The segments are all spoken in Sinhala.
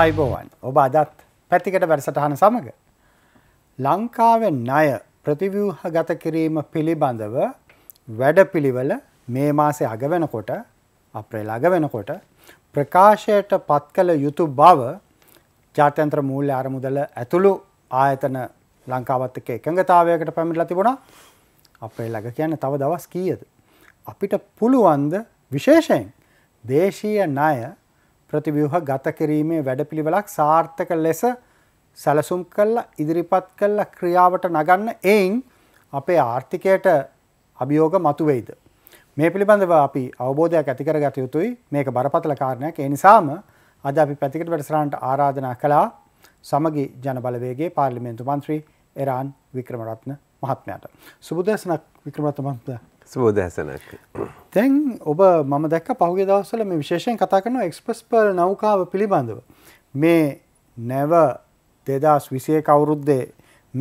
ආයිබෝවන් ඔබ අදත් පැතිකට වැඩසටහන සමඟ. ලංකාවෙන් ණය ප්‍රතිවූහ ගත කිරීම පිළිබඳව වැඩපිළිවල මේ මාසේ අග වෙනකොට අප්‍රේ ළඟ වෙනකොට ප්‍රකාශයට පත් කළ යුතු බව ජාත්‍යන්ත්‍ර මූල්‍ය අරමුදල ඇතුළු ආයතන ලංකාවත් එක එකඟතාවයකට පැමිණලා තිබුණා අපේ ළඟ කියන්න තව දවස් කීයද. අපිට පුළුවන්ද විශේෂයෙන් දේශීය ණය ප්‍රතිව්‍යහ ගත කිරීමේ වැඩපිළිවෙලක් සාර්ථක ලෙස සැලසුම් කල්ලා ඉදිරිපත් කල්ලා ක්‍රියාවට නගන්න එයින් අපේ ආර්ථිකයට අභියෝග මතුවෙයිද. මේ පිළිබඳව අපි අවබෝධයක් ඇතිකර ගත යුතුයි මේක බරපතල කාරණයක් එනිසාම අද අපි පැතිකට වැඩසරන්ට ආරාධනා කළා සමගි ජනබලවේගේ පාර්ලිමේන්තු මන්ත්‍රී එරාන් වික්‍රමරත්න මහත්මයට. සුබදේශනක් වික්‍රමරත්න මන්ත්‍ර සබෝධහසනක් තැන් ඔබ මම දැක්ක පහුගේ දවස්සල මේ විශේෂයෙන් කතා කරන එක්ස්පස් පර් නෞකාව පිළිබඳව මේ නැව දෙදස් විසය කවුරුද්දේ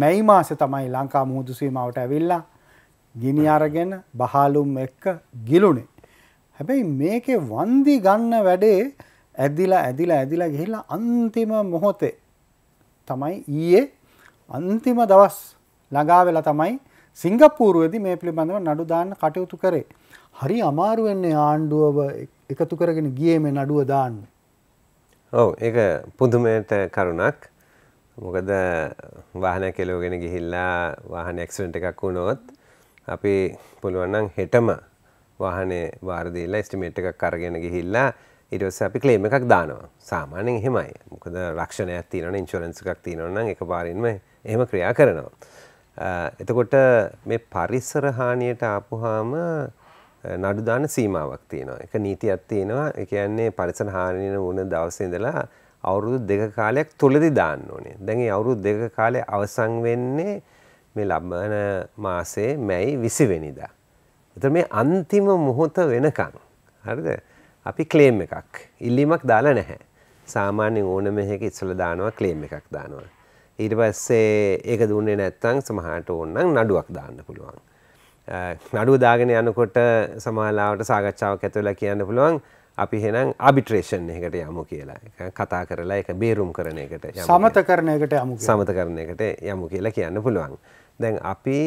මැයි මාස තමයි ලංකා මුහුදුසීමාවට ඇවිල්ලා ගිනි අරගෙන බහලුම් එක්ක ගිලුණේ හැබැයි මේකේ වන්දි ගන්න වැඩේ ඇදිලා ඇදිලා ඇදිලා ගිහිල්ලා අන්තිම මොහොතේ තමයි ඊයේ අන්තිම දවස් ළඟා වෙලා තමයි සිංගප්පූරුවේදී මේ පිළිබඳව නඩු දාන්න කටයුතු කරේ. හරි අමාරු වෙන්නේ ආණ්ඩුව එකතු කරගෙන ගියේ මේ නඩුව දාන්න. ඔව් ඒක පුදුමයට කරුණක්. මොකද වාහනයක් එලවගෙන ගිහිල්ලා වාහන ඇක්සිඩන්ට් එකක් වුණොත් අපි පුළුවන් නම් හෙටම වාහනේ බාර දීලා එස්ටිමේට් එකක් අරගෙන ගිහිල්ලා ඊට පස්සේ අපි ක්ලේම් එකක් දානවා. සාමාන්‍යයෙන් එහෙමයි. මොකද රක්ෂණයක් තියෙනවනේ ඉන්ෂුරන්ස් එකක් තියෙනවනම් එකපාරින්ම එහෙම ක්‍රියා කරනවා. එතකොට මේ පරිසර හානියට ආපුවාම නඩු දාන සීමාවක් තියෙනවා. ඒක නීතියක් තියෙනවා. ඒ කියන්නේ පරිසර හානිය වුණ දවසේ ඉඳලා අවුරුදු දෙක කාලයක් තුලදී දාන්න ඕනේ. දැන් මේ අවුරුදු දෙක කාලය අවසන් වෙන්නේ මේ ලබන මාසේ මැයි 20 වෙනිදා. ඒතර මේ අන්තිම මොහොත වෙනකන් හරිද? අපි ක්ලේම් එකක් ඉල්ලීමක් දාලා නැහැ. සාමාන්‍යයෙන් ඕනම එකක ඉස්සලා දානවා ක්ලේම් එකක් දානවා. ඊට පස්සේ ඒක දුන්නේ නැත්තං සමහට ඕන්නම් නඩුවක් දාන්න පුළුවන්. නඩුව දාගෙන යනකොට සමාලාවට සාගච්ඡාවක් ඇතුවලා කියන්න පුළුවන් අපි හෙනම් අබිට්‍රේෂන් එකට යමු කියලා කතා කරලා එක බේරුම් කරන එකට සමත කරනයකට යමු සමත කරනයකට යමු කියලා කියන්න පුළුවන්. දැන් අපි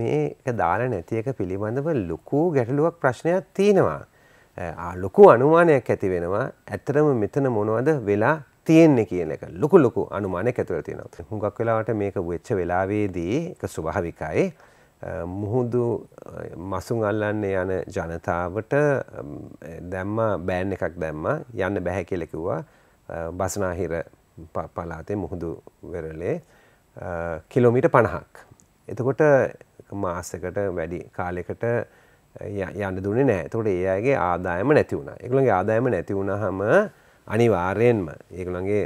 මේ දාල නැති එක පිළිබඳව ලොකු ගැටලුවක් ප්‍රශ්නයක් තියෙනවා. ලොකු අනුමානයක් ඇති වෙනවා ඇත්තරම මෙතන මොනවද වෙලා තියෙන්නේ කියන එක ලොකු ලොකු අනුමානයක් ඇතුළේ තියෙනවා. හුඟක් වෙලාවට මේක වෙච්ච වෙලාවේදී ඒක ස්වභාවිකයි. මුහුදු මසුන් අල්ලන්නේ යන ජනතාවට දැම්ම බෑන් එකක් දැම්ම යන්න බැහැ කියලා කිව්වා බස්නාහිර පළාතේ මුහුදු වෙරළේ කිලෝමීටර් 50ක්. එතකොට මාසයකට වැඩි කාලයකට යන්න දුන්නේ නැහැ. එතකොට ඒ අයගේ ආදායම නැති වුණා. ඒගොල්ලන්ගේ ආදායම නැති වුණාම අනිවාර්යෙන්ම ඒගොල්ලන්ගේ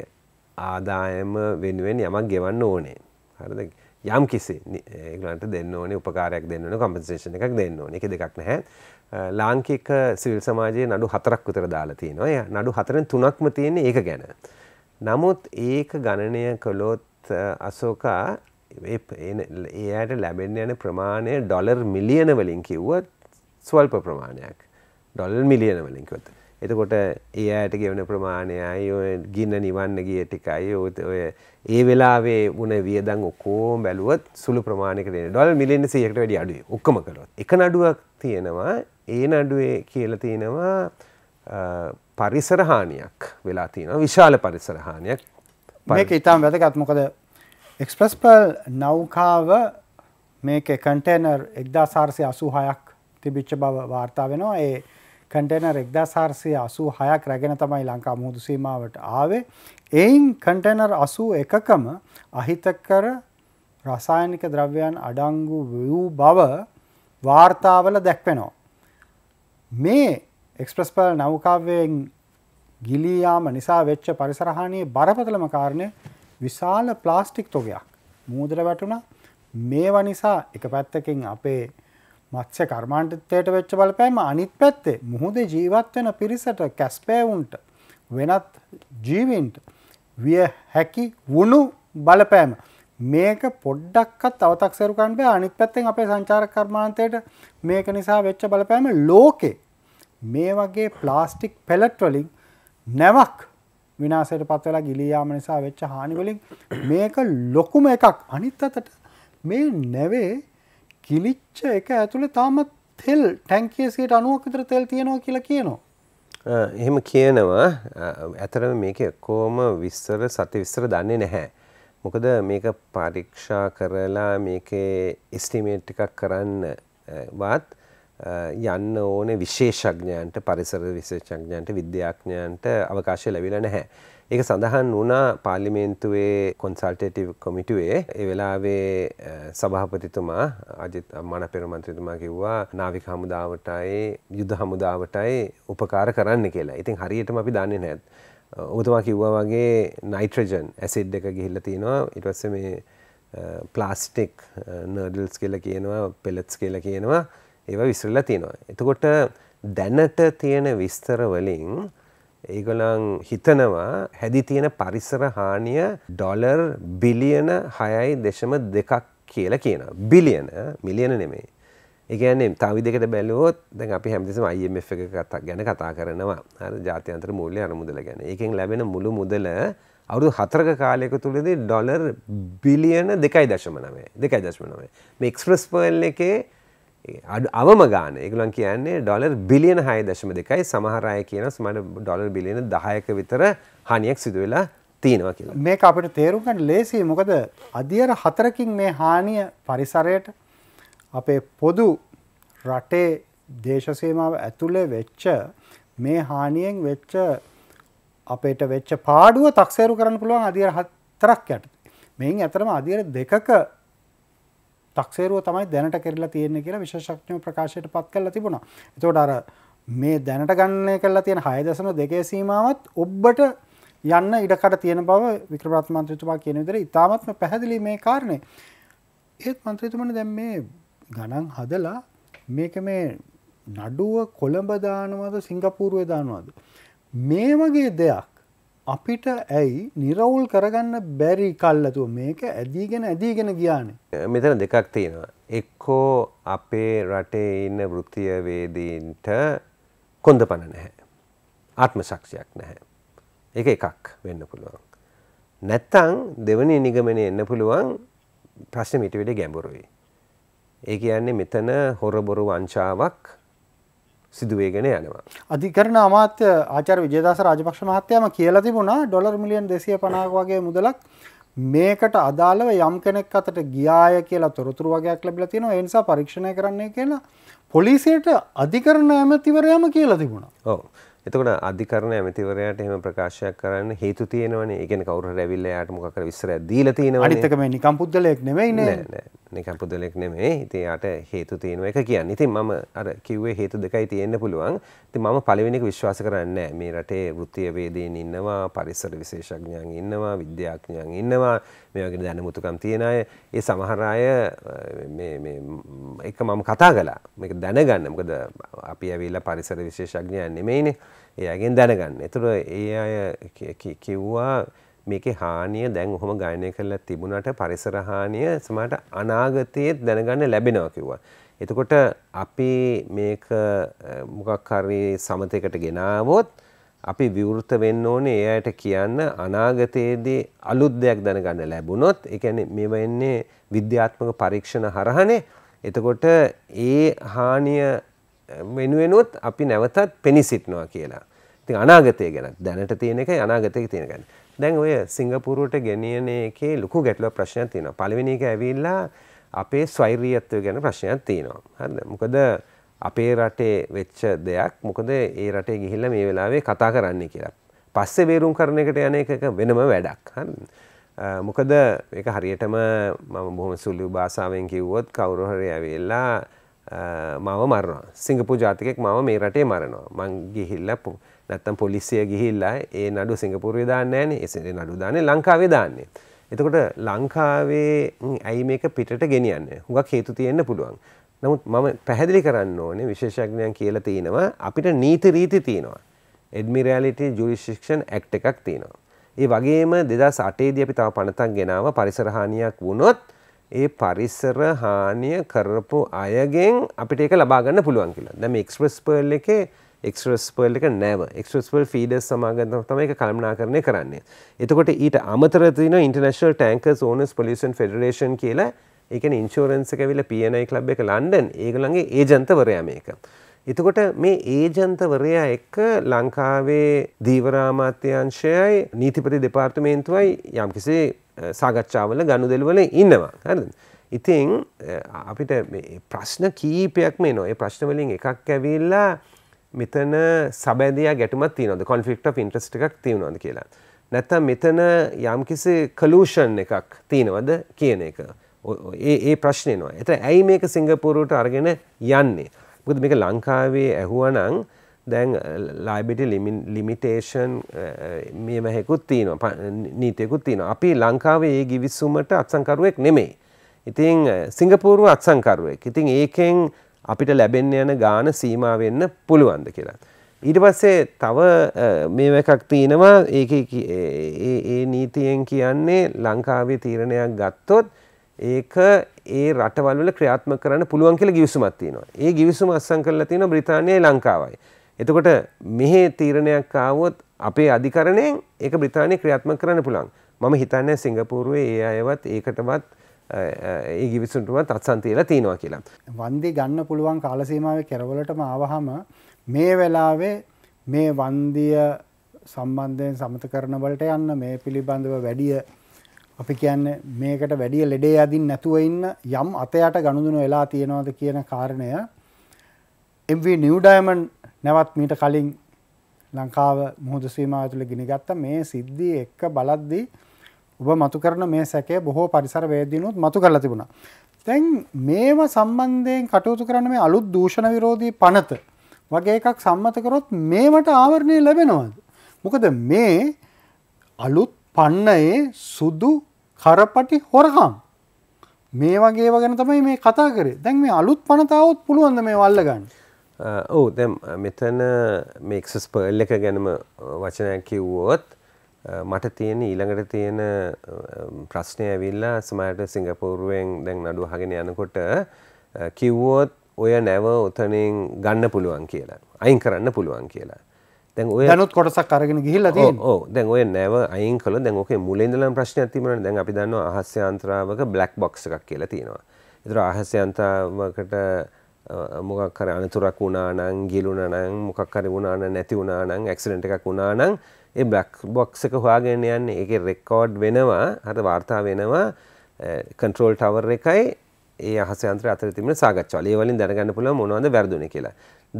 ආදායම වෙනුවෙන් යමක් ගෙවන්න ඕනේ හරිද යම් කිසි ඒගොල්ලන්ට දෙන්න ඕනේ උපකාරයක් දෙන්න ඕනේ කම්පෙන්සේෂන් එකක් දෙන්න ඕනේ ඒක දෙකක් නැහැ ලාංකික සිවිල් සමාජයේ නඩු හතරක් විතර දාලා තියෙනවා ඒ නඩු හතරෙන් තුනක්ම තියෙන්නේ ඒක ගැන නමුත් ඒක ගණනය කළොත් අසෝකා ඒ අයට ලැබෙන්න යන ප්‍රමාණය ඩොලර් මිලියන වලින් කිව්වත් ස්වල්ප ප්‍රමාණයක් ඩොල් මිලියන වලින් කිව්වොත් එතකොට ඒ අයට ගෙවන ප්‍රමාණයයි ඔය ගින්න නිවන්න ගිය ටිකයි ඔය ඒ වෙලාවේ වුණ වියදම් ඔක්කොම බැලුවොත් සුළු ප්‍රමාණයකට එන ඩොලර් මිලියන 100කට වැඩි අඩුයි ඔක්කොම කළොත් එක නඩුවක් තියෙනවා ඒ නඩුවේ කියලා තියෙනවා පරිසර හානියක් වෙලා තියෙනවා විශාල පරිසර හානියක් මේක ඊටම වැදගත් මොකද එක්ස්ප්‍රස් පල් නෞකාව මේකේ කන්ටේනර් 1486ක් තිබිච්ච බව වාර්තා වෙනවා ඒ කටේනර් එක්දාසාර්සය අසූ හයක් රැගෙන තමයි ලංකා මුහුදු සීමාවට ආවේ. එයින් කටේනර් අසූ එකකම අහිතකර රසායනික ද්‍රව්‍යයන් අඩංගු වූ බව වාර්තාවල දැක්වෙනවා. මේ එක්ස්ප්‍රස්පල් නෞකාවයෙන් ගිලියාම නිසා වෙච්ච පරිසරහානියේ බරපතලම කාරණය විශාල ප්ලාස්ටික් තොගයක් මූදර වැටුණ මේවා නිසා එක පැත්තකින් අපේ මත්ස්‍ය කර්මාන්ටිත්තයට වෙච්ච බලපෑම අනිත් පැත්තේ මුහුදේ ජීවත් වෙන පිරිසට කැස්පෑවුන්ට වෙනත් ජීවින්ට විය හැකි වුණු බලපෑම මේක පොඩ්ඩක්කත් තවතක්සරුකන් බෑ අනිත් පැත්තෙන් අපේ සංචාර කර්මාන්තයට මේක නිසා වෙච්ච බලපෑම ලෝකේ මේ වගේ ප්ලාස්ටික් පෙලට්වලින් නැවක් විනාසයට පත්වෙලා ගිලියයාම නිසා වෙච්ච හානිවලින් මේක ලොකුම එකක් අනිත් අතට මේ නැවේ ගිලිච්ච එක ඇතුළේ තාමත් තෙල් ටැන්කේසිට අනුවක් විතර තෙල් තියෙනවා කියලා කියනවා එහෙම කියනවා ඇතරම මේක එක්කෝම විස්තර සති විස්තර දන්නේ නැහැ මොකද මේක පරීක්ෂා කරලා මේකේ ස්ටිමේට් ටිකක් කරන්න වත් යන්න ඕනේ විශේෂඥයන්ට පරිසර විශේෂඥයන්ට විද්‍යාඥයන්ට අවකාශය ලැබිලා නැහැ ඒක සඳහන් වුණා පාලිමේන්තුවේ කොන්සල්ටේටව කොමිටුවේ එවෙලාවේ සභහපතිතුමා අජිත් අම්මන පෙරමන්ත්‍රතුමා කිව්වා නාවික හමුදාවටයි යුද හමුදාවටයි උපකාර කරන්න කියලා ඉතින් හරියටම අපි දන්නේ නැත් ඔබතුමා කිව්වා වගේ නයිට්‍රජන් ඇසිඩ් එක ගිහිල්ල තියෙනවා ඉටවස්ස මේ ප්ලාස්ටික් නර්ඩල්ස් කියලා කියනවා පෙලෙත්ස් කියලා කියනවා ඒවා විස්රලා තියෙනවා එතකොට දැනට තියෙන විස්තර වලින් ඒගොලන් හිතනවා හැදි තියෙන පරිසර හානිය ඩොලර් බිලියන හයයි දෙශම දෙකක් කියල කියන. බිලියන මිලියන නෙමේ. ඒගැන්නේ තවි දෙකට බැලුවොත් දැන් අපි හැමතිසම අයිF එක කතා ගැන කතා කරනවා අර ජාත්‍යන්තර මූල්‍ය අරමුදල ගැන එකෙන් ලැබෙන මුළු මුදල අවුදු හතරක කාලයක තුළදී ඩොලර් බිලියන දෙකයි දශම නවේ දෙකයි දශම නවේ මෙක්ස්ප්‍රස් පර්ල් එකේ අවම ගාන ඒගොල්ලන් කියන්නේ ඩොලර් බිලියන 6.2යි සමහර අය කියනවා සමහර ඩොලර් බිලියන 10ක විතර හානියක් සිදු වෙලා තියෙනවා කියලා. මේක අපිට තේරුම් ගන්න ලේසියි මොකද අධියර හතරකින් මේ හානිය පරිසරයට අපේ පොදු රටේ දේශ සීමාව ඇතුලේ වෙච්ච මේ හානියෙන් වෙච්ච අපේට වෙච්ච පාඩුව තක්සේරු කරන්න පුළුවන් අධියර හතරක් යටතේ. මේන් ඇතරම අධියර දෙකක තක්සේරුව තමයි දැනට කරලා තියෙන්නේ කියලා විශෂඥ ප්‍රකාශයට පත් කරලා තිබුණා. එතකොට අර මේ දැනට ගන්නය කරලා තියෙන හය දසන දෙකේ සීමාවත් ඔබ්බට යන්න ඉඩකට තියෙන බව වික්‍රපත් මන්ත්‍රතුමා කියන විදිහට ඉතාමත්ම පැහැදිලි මේ කාරණේ. ඒත් මන්ත්‍රීතුමනි දැන් මේ ගණන් හදලා මේක මේ නඩුව කොළඹ දානවද සිංගපූරුවේ දානවද මේ වගේ දෙයක් අපිට ඇයි නිරවුල් කරගන්න බැරි කල්ලතු මේක ඇදීගෙන ඇදීගෙන ගියානේ. මෙතන දෙකක් තියෙනවා. එක්කෝ අපේ රටේ ඉන්න වෘතියවේදීන්ට කොන්ද පණ නැහැ. ආත්ම සක්ෂයක් නැහැ. එක එකක් වෙන්න පුළුවන්. නැත්තං දෙවනි නිගමනය එන්න පුළුවන් ප්‍රශ්න මිටවිට ගැඹුරුයි. ඒ කියන්නේ මෙතන හොරබොරු වංචාවක් සිදුවේගෙන යනවා. අධිකරණ අමාත්‍ය ආචාර විජේදාස රාජපක්ෂ මහත්තයම කියලා තිබුණා ඩොලර් මිලියන් 250ක වගේ මුදලක් මේකට අදාළව යම් කෙනෙක් අතට ගියාය කියලා තොරතුරු වගේක් ලැබිලා තියෙනවා. ඒ නිසා පරීක්ෂණය කරන්නයි කියලා පොලිසියට අධිකරණ ඇමතිවරයාම කියලා තිබුණා. ඔව්. එතකොට අධිකරණ ඇමතිවරයාට එහෙම ප්‍රකාශයක් කරන්න හේතු තියෙනවනේ. ඒ කියන්නේ කවුරු හරි ඇවිල්ලා එයාට මොකක් හරි විස්තරයක් දීලා තියෙනවනේ. අනිත් එක මේ නිකම් පුද්දලයක් නෙමෙයිනේ. නෑ නෑ. නිකන් පුදුලෙක් නෙමෙයි. ඉතින් යාට හේතු තියෙන එක කියන්නේ. ඉතින් මම අර කිව්වේ හේතු දෙකයි තියෙන්න පුළුවන්. ඉතින් මම පළවෙනි එක විශ්වාස කරන්නේ මේ රටේ වෘත්තීය වේදීන් ඉන්නවා, පරිසර විශේෂඥයන් ඉන්නවා, විද්‍යාඥයන් ඉන්නවා. මේ වගේ දැනුමුතුකම් තියෙන අය. ඒ සමහර අය මේ මේ එක මම කතා කළා. මේක දැනගන්න. මොකද අපි ඇවිල්ලා පරිසර විශේෂඥයන් නෙමෙයිනේ. ඒ අයගෙන් දැනගන්න. ඒතර ඒ අය කිව්වා මේකේ හානිය දැන් ඔහොම ගණනය කරලා තිබුණට පරිසර හානිය සමහරට අනාගතයේත් දැනගන්න ලැබෙනවා කිව්වා. එතකොට අපි මේක මොකක් හරි සමතයකට ගෙනාවොත් අපි විවෘත වෙන්න ඕනේ ඒ අයට කියන්න අනාගතයේදී අලුත් දෙයක් දැනගන්න ලැබුණොත් ඒ කියන්නේ මේව එන්නේ විද්‍යාත්මක පරීක්ෂණ හරහනේ. එතකොට ඒ හානිය වෙනුවෙනුත් අපි නැවතත් පෙනී සිටිනවා කියලා. ඉතින් අනාගතය ගැන දැනට තියෙන එකයි අනාගතයේ තියෙන ගැන. දැන් ඔය සිංගපුරුවට ගෙනියන එකේ ලොකු ගැටලුව ප්‍රශ්නයක් තියෙනවා. පළවෙනි එක ඇවිල්ලා අපේ ස්වෛරීයත්වය ගැන ප්‍රශ්නයක් තියෙනවා. හරිද? මොකද අපේ රටේ වෙච්ච දෙයක් මොකද ඒ රටේ ගිහිල්ලා මේ වෙලාවේ කතා කරන්න කියලා. පස්සේ වේරුම් කරන එකට යන එක වෙනම වැඩක්. හරිද? මොකද ඒක හරියටම මම බොහොම සුළු භාෂාවෙන් කිව්වොත් කවුරු හරි ඇවිල්ලා මම මරනවා. සිංගප්පූරු ජාතිකයෙක් මම මේ රටේ මරනවා. මං ගිහිල්ලා නැත්තම් පොලිසිය ගිහිල්ලා ඒ නඩු සිංගපුරේ දාන්නේ නැහැ නඩු දාන්නේ ලංකාවේ දාන්නේ. එතකොට ලංකාවේ ඇයි මේක පිටට ගෙනියන්නේ? හුඟක් හේතු තියෙන්න පුළුවන්. නමුත් මම පැහැදිලි කරන්න ඕනේ විශේෂඥයන් කියලා තිනවා අපිට නීති රීති තියෙනවා. එඩ්මිරැලිටි ජුරිස්ඩික්ෂන් ඇක්ට් එකක් තියෙනවා. ඒ වගේම 2008 දී අපි තව පනතක් ගෙනාව පරිසර හානියක් වුණොත් ඒ පරිසර හානිය කරපු අයගෙන් අපිට ඒක ලබා ගන්න පුළුවන් කියලා. දැන් මේ එක්ස්ප්‍රස් පර්ල් එකේ එක්ස්ට්‍රස්පර්ල් එක නැව එක්ස්ට්‍රස්පර්ල් ෆීඩස් සමාගත තම එක කල්මනාකරණය කරන්නේ. එතකොට ඊට අමතර තින international tanker owners pollution federation කියලා එක ඉන්ශෝරන්ස එක විල පියනයි ලබ් එක ලන්ඩන් ඒගලන්ගේ ඒජන්තවරයා මේක. එතකොට මේ ඒජන්තවරයා එක්ක ලංකාවේ දීවරාමාත්‍යංශයයි නීතිපති දෙපාර්තමේන්තුවයි යම්කිසේ සාගච්ඡාවල ගණු දෙල්වල ඉන්නවා හරද. ඉතිං අපිට ප්‍රශ්න කීපයක් මේ නොඒ ප්‍රශ්නවලින් එකක් ඇවිල්ලා මෙතන සබැඳයා ගැටමත් තියනද කොන්ෆික්ට ඉන්ට්‍රස්ට එකක් තියෙනවද කියලා. නැත්තම් මෙතන යම් කිසි කලූෂන් එකක් තියෙනවද කියන එක. ඒ ප්‍රශ්නයනවා. එත ඇයි මේක සිංගපූරුට අරගෙන යන්නේ. බුද මේක ලංකාවේ ඇහුවනං දැන් ලයිබිටි ලිමිටේෂන් මේ මැහෙකුත් තියනවා නීතයකුත් තියෙන අපි ලංකාවේ ඒ ගිවිස්සුමට අත්සංකරුවෙක් නෙමෙයි. ඉතින් සිංගපූරුව අත්සංකරුවෙක් ඉතින් ඒකෙන් අපිට ලැබෙන්න යන ගාන සීමා වෙන්න පුළුවන්ද කියලා. ඊට පස්සේ තව මේ එකක් තියෙනවා ඒක ඒ නීතියෙන් කියන්නේ ලංකාවේ තීරණයක් ගත්තොත් ඒක ඒ රටවල්ල ක්‍රියාත්ම කරන්න පුළුවන් කියලා ගිවිසුමක් තියෙනවා. ඒ ගිවිසුම අත්සන් කරලා තියෙනවා බ්‍රිතාන්‍යයි ලංකාවයි. එතකොට මෙහි තීරණයක් ආවොත් අපේ අධිකරණයෙන් ඒක බ්‍රිතාන්‍ය ක්‍රියාත්මක කරන්න පුළුවන්. මම හිතන්නේ සිංගපූරුවේ ඒ අයවත් ඒකටවත් ඒ ගිවිසුන්ටුවත් අත්සන් තියලා තියෙනවා කියලා. වන්දි ගන්න පුළුවන් කාලසීමාව කෙරවලටම ආවහම මේ වෙලාවේ මේ වන්දිය සම්බන්ධයෙන් සමත කරන වලට යන්න මේ පිළිබඳව වැඩිය අපි කියන්නේ මේකට වැඩිය ලෙඩේ අදින් නැතුව ඉන්න යම් අතයට ගනුදුනු වෙලා තියෙනවද කියන කාරණය MV නිව් ඩයමන්ඩ් නැවත් මීට කලින් ලංකාව මුහුදු සීමාව තුළ ගිනිගත්ත මේ සිද්ධිය එක්ක බලද්දී ඔබ මතු කරන මේ සැකය බොහෝ පරිසර වේදිනුත් මතු කරලා තිබුණා. තැන් මේවා සම්බන්ධයෙන් කටයුතු කරන්න මේ අලුත් දූෂණ විරෝධී පනත වගේ එකක් සම්මතකරොත් මේමට ආවරණය ලැබෙනවද. මොකද මේ අලුත් පන්නයේ සුදු කරපටි හොරකම්. මේ වගේ වගෙන තමයි මේ කතා කරේ දැන් මේ අලුත් පනතාවත් පුළුවන්ද මේ වල්ල ගන්න. ඕ දැම් මෙතන මේක්සස් පර්ල් එක ගැනම වචනයක් කිව්වෝත් මට තියෙන ඊළඟට තියෙන ප්‍රශ්නය ඇවිල්ලා සමයට සිංගපූරුවෙන් දැන් නඩු හගෙන යනකොට කිව්වෝත් ඔය නැව ඔතනින් ගන්න පුළුවන් කියලා අයින් කරන්න පුළුවන් කියලා දැන් ඔය නොත් කොටසක් අරගෙන ගිහිල්ලා ඕ දැන් ඔය නැව අයින් කළ දැන් ඕකේ මුලින්දලම් ප්‍රශ්නයක් තිබුණා දැන් අපි දන්නවා අහස්‍යන්ත්‍රාවක බ්ලැක් බොක්ස් එකක් කියලා තියෙනවා. ඒතර අහස්‍යන්ත්‍රාවකට මොකක් හරි අනතුරක් වුණා නම් ගිලුණා නම් මොකක් හරි වුණා නම් නැති වුණා නම් ඇක්සිඩන්ට් එකක් වුණා නම් ඒ බ්ලක් බොක්ස එක හොයාගෙන යන්නේ ඒක රෙකෝඩ් වෙනවා හර වාර්තා වෙනවා කන්ට්‍රෝල් ටවර් එකයි ඒ අහස යන්ත්‍ර අතර තිබෙන සාකච්ඡාවල. ඒ වලින් දැනගන්න පුළුවන් මොනවද වැරදුනේ කියලා.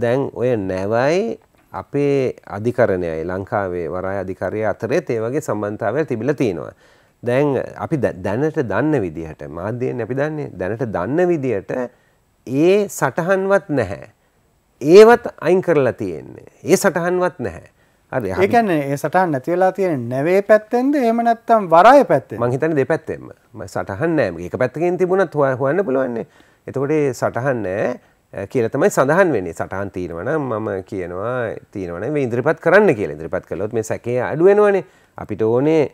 දැන් ඔය නැවයි අපේ අධිකරණයයි ලංකාවේ වරාය අධිකාරිය අතරේ ඒ වගේ සම්බන්ධතාවය තිබිලා තියෙනවා. දැන් අපි දැනට දන්න විදිහට මාධ්‍යයෙන් අපි දන්නේ දැනට දන්න විදිහට ඒ සටහන්වත් නැහැ. ඒවත් අයින් කරලා තියෙන්නේ. ඒ සටහන්වත් නැහැ. ඒකන ඒ සටහන් නැතිවෙලා තියෙන නැවේ පැත්තෙන්ද එම නැත්තම් වරය පැත්තේ මහිතන දෙ පැත්තෙම සටහන් නෑම එක පැත්තකින් තිබුණත් හොය හොන්න පුළුවන්නේ එතකොට සටහන් නෑ කියලතමයි සඳහන් වෙන්නේ සටහන් තීරවන මම කියනවා තීරවන ඉදිරිපත් කරන්න කියල ඉදිරිපත් කළොත් මේ සැකේ අඩුවෙනවනේ අපිට ඕනේ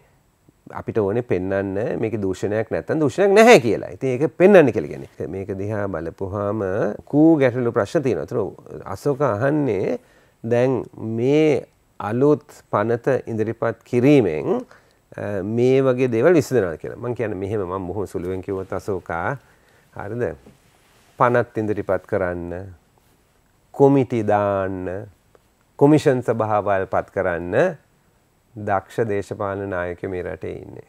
අපිට ඕන පෙන්න්න මේක දූෂණයක් නැත්තන් දූෂණයක් නැහැ කියලා ඉති ඒක පෙන්න්න කෙලගෙන මේක දිහා බලපුහාම කූ ගැටලු ප්‍රශ්තිනතුර අසෝක අහන්නේ දැන් මේ අලුත් පනත ඉදිරිපත් කිරීමෙන් මේ වගේ දේවල් විසඳනවා කියලා. මම කියන්නේ මෙහෙම මම බොහොම සුළුවෙන් කිව්වොත් අසෝකා හරිද? පනත් ඉදිරිපත් කරන්න, කොමිටි දාන්න, කොමිෂන් සභාවල් පත් කරන්න දක්ෂ දේශපාලන නායකයෝ මේ රටේ ඉන්නේ.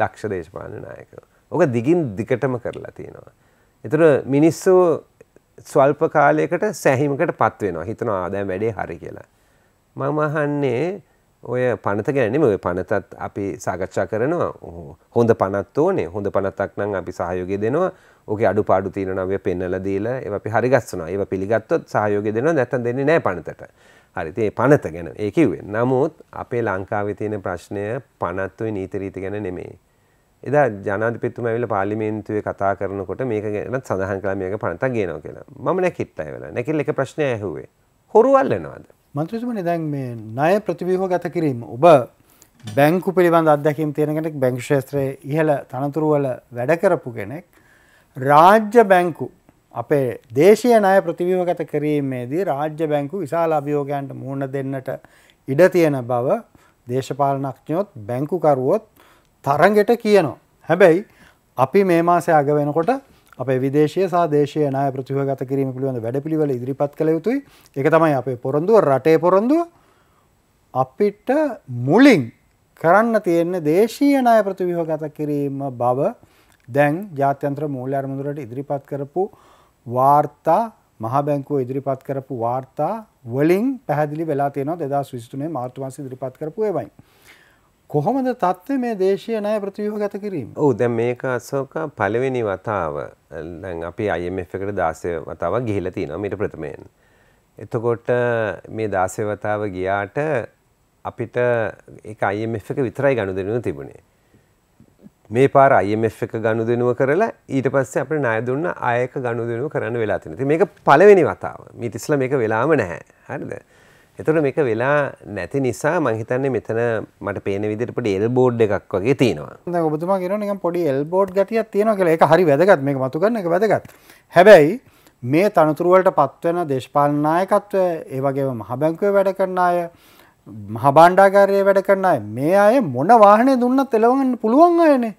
දක්ෂ දේශපාලන නායකයෝ. ඕක දිගින් දිගටම කරලා තියෙනවා. ඒතර මිනිස්සු ස්වල්ප කාලයකට සැහිමකට පත් වෙනවා. හිතනවා දැන් වැඩේ හරි කියලා. මම අහන්නේ ඔය පනත ගැනම ඔය පනතත් අපි සාකච්ඡා කරනවා හොඳ පනත් ඕනේ හොඳ පනතක් නම් අපි සහයෝගය දෙනවා ඕක අඩු පාඩු තියෙනවා අපි පෙන්වලා දීලා ඒවා අපි හරිගස්සනවා ඒවා පිළිගත්තොත් සහයෝගය දෙනවා නැත්නම් දෙන්නේ නැහැ පනතට හරි ඉතින් පනත ගැන ඒ කිව්වේ නමුත් අපේ ලංකාවේ තියෙන ප්‍රශ්නය පනත් ඔය නීති රීති ගැන නෙමෙයි එදා ජනාධිපතිතුමා ඇවිල්ලා පාර්ලිමේන්තුවේ කතා කරනකොට මේක ගැනත් සඳහන් කළා මේක පනතක් ගේනවා කියලා මම නැකිට්ටා ඒ වෙලාව නැකිල්ල එක ප්‍රශ්නය ඇහුවේ හොරු අල්ලනවාද මන්ත්‍රතුමනි දැන් මේ ණය ප්‍රතිව්‍යුහ ගත කිරීම ඔබ බැංකු පිළිබඳ අත්දැකීම් තියෙන කෙනෙක් බැංකු ක්ෂේත්‍රයේ ඉහළ තනතුරු වල වැඩ කරපු කෙනෙක් රාජ්‍ය බැංකු අපේ දේශීය ණය ප්‍රතිව්‍යුහ ගත කිරීමේදී රාජ්‍ය බැංකු විශාල අභියෝගයන්ට මුහුණ දෙන්නට ඉඩ තියෙන බව දේශපාලනඥයොත් බැංකුකරුවොත් තරඟට කියනවා. හැබැයි අපි මේ මාසය අග වෙනකොට අප විදේශය සාදේශය නාය ප්‍රතිවගත කිරීම පිළිබඳ වැඩපිළිවෙල ඉදිරිපත් කළ යුතුයි එක තමයි අපේ පොරොන්දුව රටේ පොරොන්දුව අපිට මුලින් කරන්න තියෙන්න දේශීය නාය ප්‍රතිවිහගත කිරීම බව දැන් ජාත්‍යන්ත්‍ර මූල්‍ය අරමුදුරට ඉදිරිපත් කරපු වාර්තා මහබැංකුව ඉදිරිපත් කරපු වාර්තා වලින් පැහැදිලි වෙලා තියෙනවා දෙදස් විස්තුනේ මාර්තුමාස ඉදිරිපත් කරපු ඒවයි. කොහොමද තත්ත්ව මේ දේශය නය ප්‍රතිවහ ගත කිරීම ඕ දැ මේක අසෝක පලවෙනි වතාව අපි අයමF එකට දාසය වතාව ගිහිල තියෙනවා මිට ප්‍රථමයෙන්. එතකොට මේ දාසය වතාව ගියාට අපිට එක අයමF එක විතරයි ගණු දෙනුව තිබුණේ. මේ පාර අයමF එක ගණු දෙනුව කරලා ඊට පස්සේ අපිට ණය දුන්න ආයක ගණු දෙනුව කරන්න වෙලා තියෙනවා. මේක පළවෙනි වතාව. මීට ඉස්සෙල්ලා මේක වෙලාම නැහැ. හරිද? එතුට මේක වෙලා නැති නිසා මංහිතන්නේ මෙතන මට පේන විදිරපට එල් බෝඩ් එකක් වගේ තියෙනවා ඔබතුමා ගෙන එක පොඩි එල් බෝඩ් ගතිය තියෙන කියල එක හරි වැදගත් මේ මතු කරන එක වැදගත් හැබැයි මේ තනතුරුවලට පත්වෙන දේශපාලනායකත්ව ඒවගේ මහබැංකව වැඩ කරන්න අය මහබාණ්ඩාකාරය වැඩ කරන්න අය මේ අය මොන වාහනය දුන්න තෙලවන්න පුළුවන් අයනේ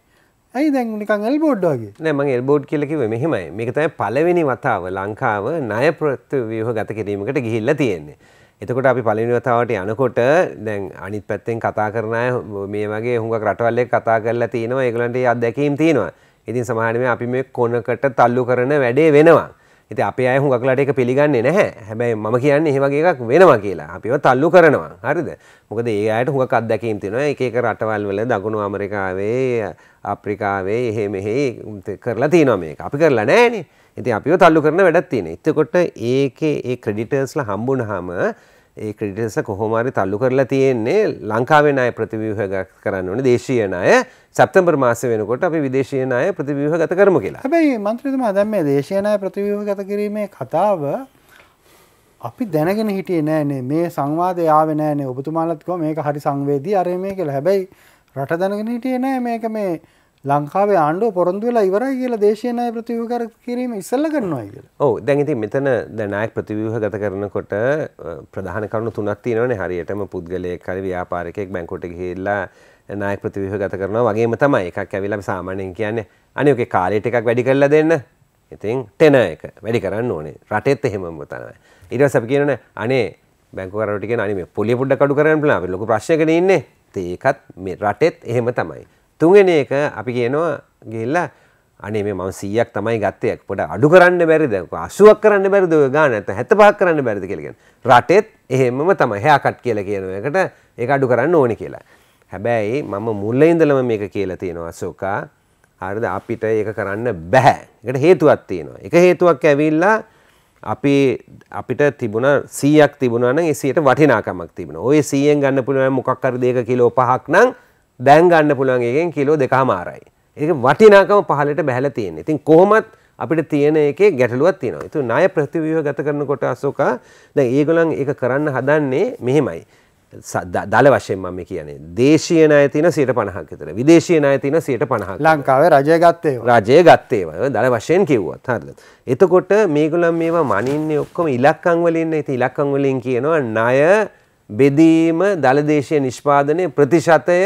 ඇයි දැන් නිකන් එල්බෝඩ්ඩෝගේ නෑ මං එල්බෝඩ් කියලා කිව්වේ මෙහෙමයි මේක තමයි පළවෙනි වතාව ලංකාව ණය ප්‍රත්‍යව්‍යුහ ගත කිරීමකට ගිහිල්ලා තියෙන්නේ එතකොට අපි පලිනිවතාවට යනකොට දැන් අනිත් පැත්තෙන් කතා කරනය මේ වගේ හුඟ රටවල්ලෙ කතා කරලා තියෙනවා ඒගලන්ට අදැකීම් තියෙනවා ඉතින් සමහනම අපි මේ කොනකට තල්ලු කරන වැඩේ වෙනවා ඉති අප අය හුඟක්ලට එක පිළිගන්නේ නැහැ හැබැයි මම කියන්න ඒවගේ එකක් වෙනවා කියලා අපිව තල්ලු කරනවා හරිද මොකද ඒ අයට හුඟක් අදැකීම් තියෙනවා එක එක රටවල් වල දකුණු ඇමරිකාවේ අප්‍රිකාවේ එහෙ මෙහෙ කරලා තියෙනවා මේක අපි කරලා නෑනේ ඉතින් අපිව තල්ලු කරන වැඩක් තියෙනවා. එතකොට ඒකේ ඒ ක්‍රෙඩිටර්ස්ලා හම්බුනහම ඒ ක්‍රෙඩිටර්ස්ලා කොහොම හරි තල්ලු කරලා තියෙන්නේ ලංකාවේ ණය ප්‍රතිව්‍යුහගත කරන්න ඕනේ දේශීය ණය සැප්තැම්බර් මාසේ වෙනකොට අපි විදේශීය ණය ප්‍රතිව්‍යුහගත කරමු කියලා. හැබැයි മന്ത്രിතුමා දැන් මේ දේශීය ණය ප්‍රතිව්‍යුහගත කිරීමේ කතාව අපි දැනගෙන හිටියේ නෑනේ මේ සංවාදය ආවේ නෑනේ ඔබතුමාලත් කිව්වා මේක හරි සංවේදී අර මේ කියලා. හැබැයි රට දැනගෙන හිටියේ නෑ මේක මේ ලංකාවේ ආණ්ඩුව පොරොන්දු වෙලා ඉවරයි කියලා දේශයනය ප්‍රතිවකර කිරීම ඉස්සල්ල කරනවා කියල ඕ දැන්ඉති මෙතන දැනයක් ප්‍රතිවහ ගත කරනකොට ප්‍රධාන කරුණු තුනක් තියෙනවන හරියටම පුද්ගලයක් හරි ව්‍යාපාරකෙක් බැංකොට හෙල්ලා නායක් ප්‍රතිවහ ගත කරනවා වගේම තමයි එකක් ඇවිලම සාමානයෙන් කියන්නේ අනික කාලෙට එකක් වැඩි කරලා දෙන්න ඉතින් ටෙන එක වැඩි කරන්න ඕනේ රටෙත් එහෙමම තනයි ඉට සැප කියනන අනේ බැංකරට අනි පොලි පුඩ කඩු කරන්න ලා ලොක ප්‍රශ්ක ඉන්න ඒකත් මේ රටෙත් එහෙම තමයි තුන්ගෙන එක අපි කියනවා ගිල්ලා අනේ මේ මම 100ක් තමයි ගත්තේ පොඩ අඩු කරන්න බැරිද 80ක් කරන්න බැරිද ඔය ගාන නැත්නම් 75ක් කරන්න බැරිද කියලා කියන රටෙත් එහෙමම තමයි හැයා කට් කියලා කියන එකට ඒක අඩු කරන්න ඕනේ කියලා හැබැයි මම මුල්ල ඉඳලම මේක කියලා තියෙනවා අසෝකා හරිද අපිට ඒක කරන්න බෑ එකට හේතුවක් තියෙනවා එක හේතුවක් ඇවිල්ලා අපි අපිට තිබුණ සීයක් තිබුණන එසියට වටිනාකමක් තිබෙන ඔය සීයෙන් ගන්න පුළුවන් මොකක් කර දෙක කිලෝ පහක් නම් දැන් ගන්න පුළුවන් එකෙන් කිලෝ දෙකමාරයි. ඒක වටිනාකම පහලට බැහැලා තියෙන්නේ. ඉතින් කොහොමත් අපිට තියෙන එකේ ගැටලුවක් තියෙනවා. ඉතින් ණය ප්‍රතිව්‍යුහ ගත කරනකොට අසෝක දැන් ඒගොල්ලන් ඒක කරන්න හදන්නේ මෙහෙමයි. දල වශයෙන් මම කියන්නේ දේශීය ණය තියෙන 150ක් විතර. විදේශීය ණය තියෙන 150ක්. ලංකාවේ රජය ගත්තේ ඒවා. රජය ගත්තේ ඒවා. දල වශයෙන් කිව්වත් හරිද? එතකොට මේගොල්ලන් මේවා මනින්නේ ඔක්කොම ඉලක්කම් වලින්. ඉතින් ඉලක්කම් වලින් කියනවා ණය බෙදීම දල දේශීය නිෂ්පාදනයේ ප්‍රතිශතය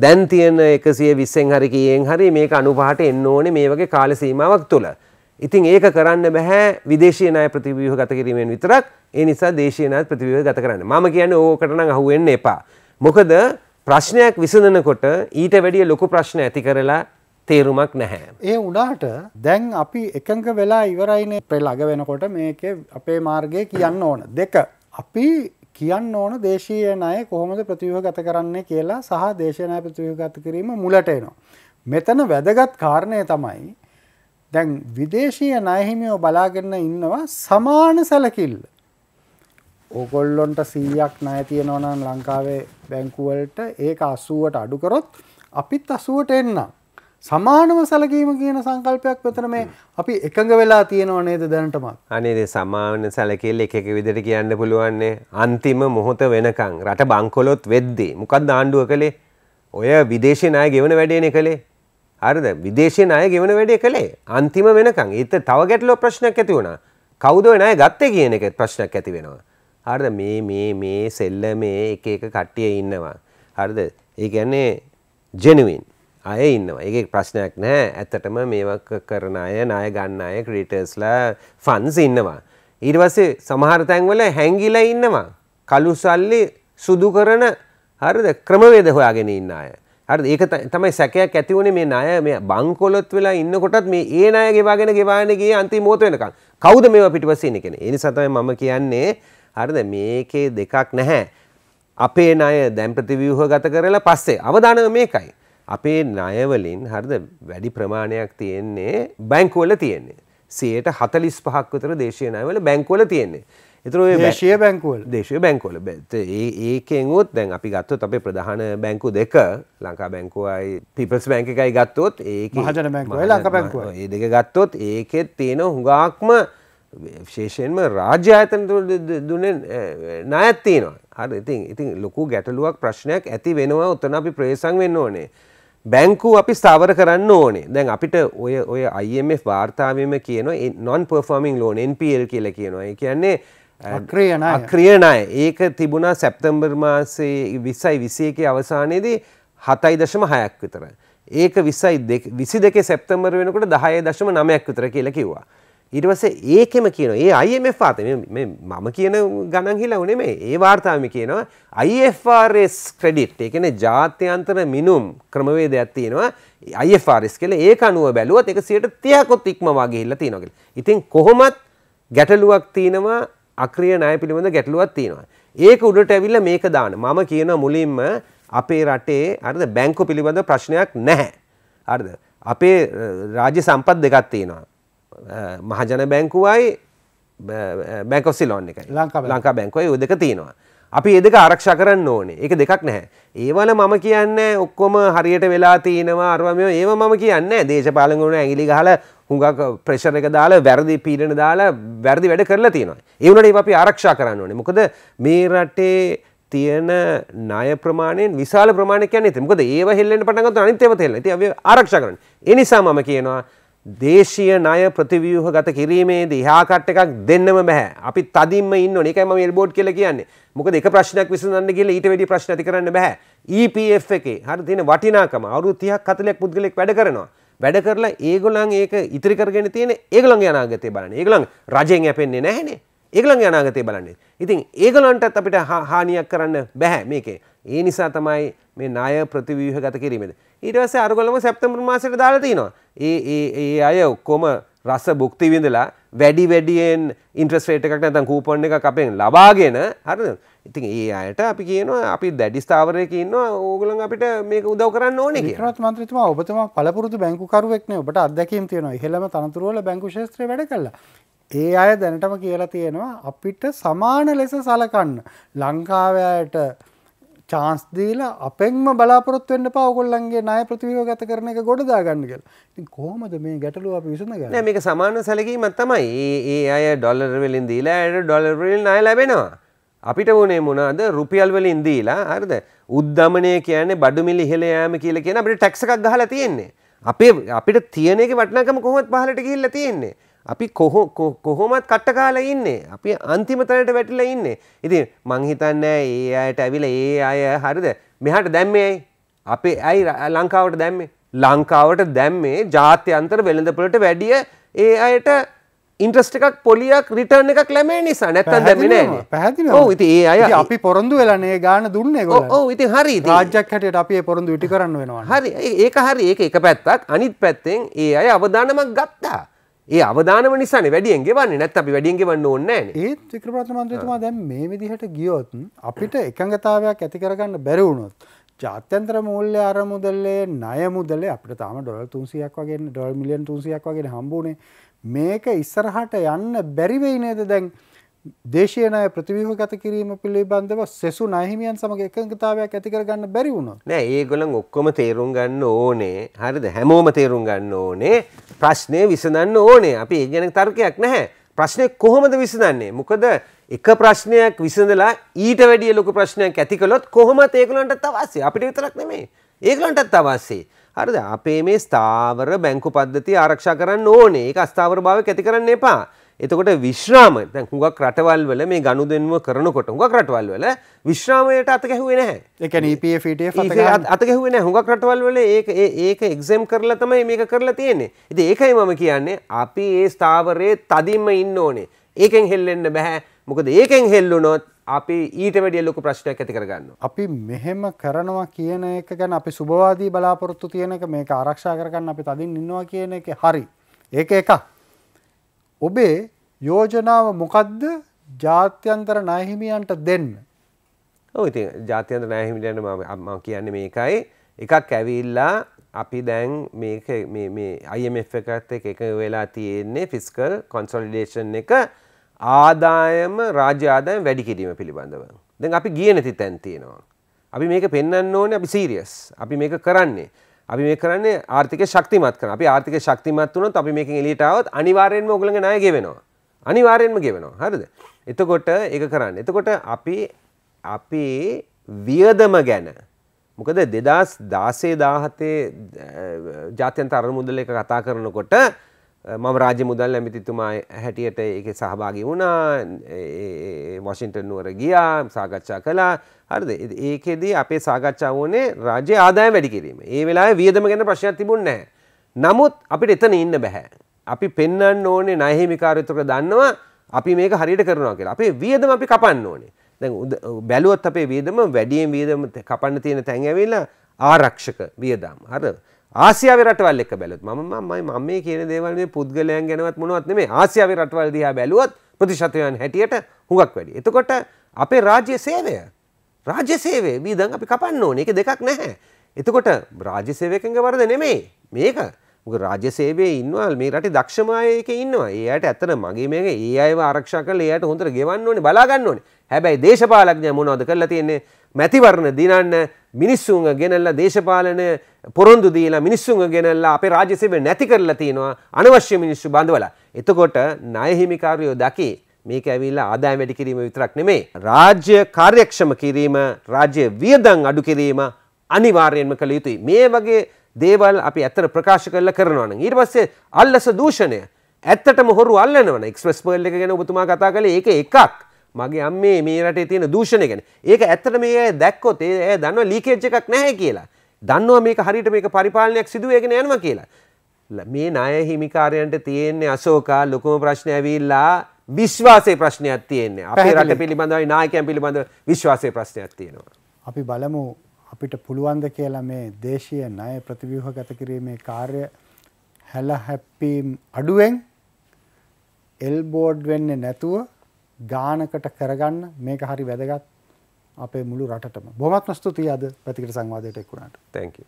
දැන් තියෙන 120න් හරි කීයෙන් හරි මේක 95ට එන්න ඕනේ මේ වගේ කාල සීමාවක් තුල. ඉතින් ඒක කරන්න බෑ විදේශීය ණය ප්‍රතිව්‍යුහ ගත කිරීමෙන් විතරක්. ඒ නිසා දේශීය ණය ප්‍රතිව්‍යුහ ගත කරන්න. මම කියන්නේ ඕකට නම් අහු වෙන්න එපා. මොකද ප්‍රශ්නයක් විසඳනකොට ඊට වැඩිය ලොකු ප්‍රශ්න ඇති කරලා තේරුමක් නැහැ. ඒ උඩාට දැන් අපි එකඟ වෙලා ඉවරයිනේ පෙළ අග වෙනකොට මේක අපේ මාර්ගය කියන්න ඕන. දෙක අපි කියන්න ඕන දේශීය ණය කොහොමද ප්‍රතිව්‍යුහගත කරන්නේ කියලා සහ දේශීය ණය ප්‍රතිව්‍යුහගත කිරීම මුලට එනවා. මෙතන වැදගත් කාරණය තමයි දැන් විදේශීය ණය හිමියෝ බලාගෙන ඉන්නවා සමාන සැලකිල්ල. ඕගොල්ලොන්ට 100ක් ණය තියෙනවා නම් ලංකාවේ බැංකුවලට ඒක 80ට අඩු කරොත් අපිත් 80ට එන්නම්. සමානව සැලකීම කියන සංකල්පයක් වෙතර මේ අපි එකඟ වෙලා තියෙනව නේද දැනටමත් අනේද සමාන සැලකෙල් එක එක විදිහට කියන්න පුළුවන්නේ අන්තිම මොහොත වෙනකන් රට බංකොලොත් වෙද්දී මොකක්ද ආණ්ඩුව කළේ ඔය විදේශීය ණය ගෙවන වැඩේනේ කළේ හරිද විදේශීය ණය ගෙවන වැඩේ කළේ අන්තිම වෙනකන් ඒත් තව ගැටලුව ප්‍රශ්නයක් ඇති වුණා කවුද ණය ගත්තේ කියන එක ප්‍රශ්නයක් ඇති වෙනවා හරිද මේ මේ මේ සෙල්ල මේ එක එක කට්ටිය ඉන්නවා හරිද ඒ කියන්නේ ජෙනුවින් අය ඉන්නවා ඒක ප්‍රශ්නයක් නෑ ඇත්තටම මේවක් කරන අය නාය ගන්න අය ක්‍රීටර්ස්ලා ෆන්ස් ඉන්නවා. ඊටවස්සේ සමහර තැන්වල හැංගිලා ඉන්නවා. කළු සල්ලි සුදු කරන හරිද ක්‍රමවේද හොයාගෙන ඉන්න අය. හරි ඒක තමයි සැකයක් ඇති වුණේ මේ ණය මේ බංකොලොත් වෙලා ඉන්නකොටත් මේ ඒ ණය ගෙවාගෙන ගෙවාගෙන ගියේ අන්තිම මොහොත වෙනකන්. කවුද මේවා පිටිපස්සේ ඉන්නේ කියන්නේ. ඒ නිසා තමයි මම කියන්නේ හරිද මේකේ දෙකක් නැහැ. අපේ ණය දැන් ප්‍රතිව්‍යුහ ගත කරලා පස්සේ අවදානම මේකයි. අපේ ණයවලින් හරිද වැඩි ප්‍රමාණයක් තියෙන්නේ බැංකුවල තියෙන්නේ. 145ක් විතර දේශීය ණයවල බැංකුවල තියෙන්නේ. ඒතර ඔය දේශීය බැංකුවල දේශීය බැංකුවල ඒ ඒකෙන් උත් දැන් අපි ගත්තොත් අපේ ප්‍රධාන බැංකු දෙක ලංකා බැංකුවයි පීපල්ස් බැංක එකයි ගත්තොත් ඒකේ මහජන බැංකුවයි ලංකා බැංකුවයි මේ දෙක ගත්තොත් ඒකෙත් තියෙන හුඟක්ම විශේෂයෙන්ම රාජ්‍ය ආයතන දුන්නේ ණයක් තියෙනවා. හරි ඉතින් ඉතින් ලොකු ගැටලුවක් ප්‍රශ්නයක් ඇති වෙනවා උතන අපි ප්‍රවේශම් වෙන්න ඕනේ. බැංකු අපි ස්ථාවර කරන්න ඕනේ දැන් අපිට ඔය ඔය IMF වාර්තාවම කියන නොන් පර්ෆෝමිං ලෝන් NPL කියල කියනවා ඒ කියන්නේ ක්‍රියණය ඒක තිබුණා සැප්තම්බර් මාසේ විස්සයි විසයක අවසානයේදී හතයි දශම හයක් විතර ඒක විසයි විසි දෙක සැප්තම්බර් වෙනකට දහය දශම නමයක් විතර කියල කිව්වා ඊටවසේ ඒකෙම කියන ඒ IMF ආත මම කියන ගණන් හිලා උනේ ඒ වාර්තාවම කියනවා IFRS ක්‍රෙඩිට් ඒ කියන්නේ ජාත්‍යන්තර මිනුම් ක්‍රමවේදයක් තියෙනවා IFRS කියලා ඒක අනුව බැලුවොත් 130ක් උත් ඉක්මවා ගිහිල්ලා තියෙනවා කියලා. ඉතින් කොහොමත් ගැටලුවක් තියෙනවා අක්‍රිය ණය පිළිබඳ ගැටලුවක් තියෙනවා. ඒක උඩට ඇවිල්ලා මේක දාන මම කියන මුලින්ම අපේ රටේ අරද බැංකු පිළිබඳ ප්‍රශ්නයක් නැහැ. හරිද? අපේ රාජ්‍ය සම්පත් දෙකක් තියෙනවා. මහජන බැංකුවයි බැකසිලොන් එක ලංකා බැංකුවයි යුදක තියෙනවා. අපි එදක ආරක්ෂ කරන්න ඕනේ එක දෙකක් නැහැ. ඒවල මම කියන්න ඔක්කොම හරියට වෙලා තියෙනවා අරවමය ඒ මම කියන්න දේශපාලගුණ ඇගිලි හල හුඟක් ප්‍රශර එක දාලා වැරදි පීඩන දාලා වැරදි වැඩ කරලා තියෙනවා. ඒවනට ඒ අපි ආරක්ෂා කරන්න ඕනේ මොකද මේ රටේ තියෙන ණය ප්‍රමාණයෙන් විශාල ප්‍රමාණයක් යන්නේ. මොකද ඒව හෙල්ලෙන්න පටන් ගන්න අනිත් ඒවා තෙල්ලන. ඉතින් අපි ආරක්ෂා කරන්න. ඒ නිසා මම කියනවා දේශීය ණය ප්‍රතිව්‍යුහගත කිරීමේදී එහා කට් එකක් දෙන්නම බෑ. අපි තදින්ම ඉන්න ඕනේ. ඒකයි මම එල්බෝඩ් කියලා කියන්නේ. මොකද එක ප්‍රශ්නයක් විසඳන්න කියලා ඊට වැඩි ප්‍රශ්න ඇති කරන්න බෑ. EPF එකේ හරිය තියෙන වටිනාකම අවුරුදු 30ක් 40ක් පුද්ගලෙක් වැඩ කරනවා. වැඩ කරලා ඒගොල්ලන් ඒක ඉතිරි කරගෙන තියෙන ඒගොල්ලන්ගේ අනාගතය බලන්න. ඒගොල්ලන් රජෙන් යැපෙන්නේ නැහැනේ. ඒගලන් යනාගතය බලන්නේ. ඉතින් ඒගලන්ටත් අපිට හානියක් කරන්න බැහැ මේකේ. ඒ නිසා තමයි මේ ණය ප්‍රතිව්‍යුහ ගත කිරීමද. ඊට පස්සේ අරගොල්ලම සැප්තැම්බර් මාසෙට දාලා තිනවා. ඒ ඒ ඒ අය ඔක්කොම රස භුක්ති විඳලා වැඩි වැඩියෙන් ඉන්ට්‍රස් රේට් එකක් නැත්නම් කූපන් එකක් අපෙන් ලබාගෙන හරිද? ඉතින් ඒ අයට අපි කියනවා අපි දැඩි ස්ථාවරයක ඉන්නවා ඕගොල්ලන් අපිට මේක උදව් කරන්න ඕනේ කියලා. වික්‍රමත් මන්ත්‍රීතුමා ඔබතුමා පළපුරුදු බැංකු කරුවෙක් නේ. ඔබට අත්දැකීම් තියෙනවා. ඉහෙළම තනතුරු වල බැංකු ශාස්ත්‍රයේ වැඩ කළා. ඒ අය දැනටම කියලා තියෙනවා අපිට සමාන ලෙස සලකන්න ලංකාවයට චාන්ස් දීල අපෙන්ම බලාපොරොත් වන්න පවගොල්ලන්ගේ නාය ප්‍රතිවෝ ගත කරන එක ගොඩදාගන්න කියල කොහමද මේ ගැටලුව අප විසඳ මේක සමාන සැලකීමත් තමයි ඒ අය ඩොල්ලර්වෙලින් දීලා ඇයට ඩොලර්වල් නය ලැබෙනවා අපිට වනේ මොනාද රුපියල්වල ඉන්දීලා අරද උද්ධමනය කියන බඩුමිලි හෙලයාම කියල කියන අපට ටැක්සකක් ගහලා තියෙන්නේ අපේ අපිට තියනෙ වටනකම කොහොත් පහලට කියල්ල තියෙන්නේ අපි කොහොමත් කට්ට කාලා ඉන්නේ අපි අන්තිමතරයට වැටිලා ඉන්නේ ඉතින් මං හිතන්නේ ඒ අයට ඇවිල්ලා ඒ අය හරිද මෙහාට දැම්මේයි අපේ ඇයි ලංකාවට දැම්මේ ලංකාවට දැම්මේ ජාත්‍යන්තර වෙළඳපොළට වැඩිය ඒ අයට ඉන්ට්‍රස්ට එකක් පොලියක් රිටර්න් එකක් ලැබේ නිසා නැත්තන් දැමිනේ පැහදිල ඉති ඒ අය අපි පොරොන්දු වෙලනේ ගාන දුන්නේ ඕ ඉති හරි රාජ්‍යයක් හැටියට අපේ පොරොන්දු ඉටි කරන්න වෙනවා හරි ඒක හරි ඒක එක පැත්තක් අනිත් පැත්තෙන් ඒ අය අවධානමක් ගත්තා ඒ අවධානම නිසාන වැඩියෙන් ගෙවන්නේ නැත් අපි වැඩියෙන් ගෙවන්න ඕන්නේ ඒත් වික්‍රමරත්න මන්ත්‍රීතුමා දැන් මේ විදිහට ගියොත් අපිට එකඟතාවයක් ඇති කරගන්න බැරි වුණොත් ජාත්‍යන්තර මූල්‍ය අරමුදලේ ණය මුදලේ අපිට තාම ඩොලර් 300ක් වගේ ඩොලර් මිලියන් 300ක් වගේ හම්බුනේ මේක ඉස්සරහට යන්න බැරි වෙයි නේද දැන් දේශීය ණය ප්‍රතිව්‍යුහගත කිරීම පිළිබඳව සෙසු ණයහිමියන් සමග එකඟතාවයක් ඇති කරගන්න බැරි වුණා. නෑ ඒගොල්ලන් ඔක්කොම තේරුම් ගන්න ඕනේ. හරිද? හැමෝම තේරුම් ගන්න ඕනේ. ප්‍රශ්නේ විසඳන්න ඕනේ. අපි ඒ ගැන තර්කයක් නැහැ. ප්‍රශ්නේ කොහොමද විසඳන්නේ? මොකද එක ප්‍රශ්නයක් විසඳලා ඊට වැඩිය ලොකු ප්‍රශ්නයක් ඇති කළොත් කොහොමද ඒගොල්ලන්ටත් අවශ්‍ය? අපිට විතරක් නෙමෙයි. ඒගොල්ලන්ටත් අවශ්‍යයි. හරිද? අපේ මේ ස්ථාවර බැංකු පද්ධතිය ආරක්ෂා කරන්න ඕනේ. ඒක අස්ථාවර භාවයක් ඇති කරන්න එපා. එතකොට විශ්‍රාම දැන් හුඟක් රටවල් වල මේ ගනුදෙනුව කරනකොට හුඟක් රටවල් වල විශ්‍රාමයට අත ගැහුවේ නැහැ. ඒ කියන්නේ EPF ETF අත ගැහුවේ නැහැ. හුඟක් රටවල් වල ඒක ඒක එක්සෙම් කරලා තමයි මේක කරලා තියෙන්නේ. ඉතින් ඒකයි මම කියන්නේ අපි ඒ ස්ථාවරයේ තදින්ම ඉන්න ඕනේ. ඒකෙන් හෙල්ලෙන්න බෑ. මොකද ඒකෙන් හෙල්ලුණොත් අපි ඊට වැඩිය ලොකු ප්‍රශ්නයක් ඇති කරගන්න. අපි මෙහෙම කරනවා කියන එක ගැන අපි සුභවාදී බලාපොරොත්තු තියෙන එක මේක ආරක්ෂා කරගන්න අපි තදින් ඉන්නවා කියන එක හරි. ඒක එකක්. ඔබේ යෝජනාව මොකක්ද ජාත්‍යන්තර නයහිමියන්ට දෙන්න. ඉති ජාත්‍යන්ත නෑහිමිටන ම කියන්නේ මේකයි එකක් ඇවිල්ලා අපි දැන් අයමF එකත් එක වෙලා තියෙන්නේ ෆිස්කල් කොන්සොලිඩේෂන් එක ආදායම රාජ්‍යාදායම් වැඩි කිරීම පිළිබඳව. දෙන් අපි ගියනති තැන් තියෙනවා. අපි මේක පෙන්න්න ඕන අපි සීරියස් අපි මේක කරන්නේ. අපි මේ කරන්නේ ආර්ථික ශක්තිමත් කරන අපි ආර්ථික ශක්තිමත් වුණොත් අපි මේකෙන් එළියට આવොත් අනිවාර්යයෙන්ම ඔයගලගේ ණය ගෙවෙනවා අනිවාර්යයෙන්ම ගෙවෙනවා හරිද එතකොට ඒක කරන්න එතකොට අපි අපි වියදම ගැන මොකද 2016 17 ජාත්‍යන්තර අරමුදල එක කතා කරනකොට මම රාජ්‍ය මුදල් ඇමිතිතුමා හැටියට එක සහභාගි වුණා වශින්ටන් නුවර ගියා සාකච්ඡා කලා හරිද ඒකෙදී අපේ සාකච්ඡා වනේ රාජ්‍ය ආදාය වැඩි කිරීම ඒ වෙලා වියදම ගැන ප්‍රශ්යක් තිබුණ නැහැ නමුත් අපිට එතන ඉන්න බැහැ අපි පෙන්න්න ඕනේ නයහිමිකාරයතුක දන්නවා අපි මේක හරියට කරනවා කියලා අපේ වියදම අපි කපන්න ඕනේ දැන් බැලුවත් අපේ වියදම වැඩියෙන් වියදම කපන්න තියෙන තැන් ඇවිල්ලා ආරක්ෂක වියදම් හරිද ආසියාව රටවල් එක බැලොත් මම මමයි මම මේ කියන දේවල් මේ පුද්ගලයන් ගැනවත් මොනවත් නෙමෙයි ආසියාවේ රටවල් දිහා බැලුවොත් ප්‍රතිශතයන් හැටියට හුඟක් වැඩි. එතකොට අපේ රාජ්‍ය සේවය රාජ්‍ය සේවය වීදම් අපි කපන්න ඕනේ. ඒක දෙකක් නැහැ. එතකොට රාජ්‍ය සේවකයන්ගේ වරද නෙමෙයි. මේක මොකද රාජ්‍ය සේවයේ ඉන්නවා මේ රටේ දක්ෂම අය එකේ ඉන්නවා. ඒ අයට ඇත්තට මගේ මේක ඒ අයව ආරක්ෂා කරලා ඒ අයට හොඳට ගෙවන්න ඕනේ බලා ගන්න ඕනේ. හැබැයි දේශපාලඥයා මොනවද කරලා තියෙන්නේ? මැතිවරණ දිනන්න මිනිස්සුන්ග ගෙනල්ලා දේශපාලන පොරොන්දු දීලා මිනිස්සුන්ග ගෙනල්ලා අපේ රාජ්‍ය සේවය නැති කරලා තියෙනවා අනවශ්‍ය මිනිස්සු බඳවලා. එතකොට ණය හිමිකාරයෝ දකි මේක ඇවිල්ලා ආදායම් වැඩි කිරීම විතරක් නෙමෙයි රාජ්‍ය කාර්යක්ෂම කිරීම රාජ්‍ය වියදම් අඩු කිරීම අනිවාර්යයෙන්ම කළ යුතුයි. මේ වගේ දේවල් අපි ඇත්තට ප්‍රකාශ කරලා කරනවා නම් ඊට පස්සේ අල්ලස දූෂණය ඇත්තටම හොරු අල්ලනවනේ එක්ස්ප්‍රස් පර්ල් එක ගැන ඔබතුමා කතා කළේ ඒක එකක්. මගේ අම් මේ මේ රටේ තියෙන දූෂණය ගැන ඒක ඇත්තට මේ අය දැක්කොත් ඒ අය දන්නවා ලීකේජ් එකක් නැහැ කියලා. දන්නවා මේක හරියට මේක පරිපාලනයක් සිදු වෙගෙන යනවා කියලා. මේ ණය හිමිකාරයන්ට තියෙන්නේ අශෝකා ලොකුම ප්‍රශ්නේ ඇවිල්ලා විශ්වාසයේ ප්‍රශ්නයක් තියෙන්නේ. අපේ රට පිළිබඳවයි නායකයන් පිළිබඳව විශ්වාසයේ ප්‍රශ්නයක් තියෙනවා. අපි බලමු අපිට පුළුවන්ද කියලා මේ දේශීය ණය ප්‍රතිව්‍යුහගත කිරීමේ කාර්ය හැල හැප්පීම් අඩුවෙන් එල්බෝඩ් වෙන්නේ නැතුව ගානකට කරගන්න මේක හරි වැදගත් අපේ මුළු රටටම බොමත්ම ස්තුතියි අද පැතිකට සංවාදයට එක්ුණාට තැක.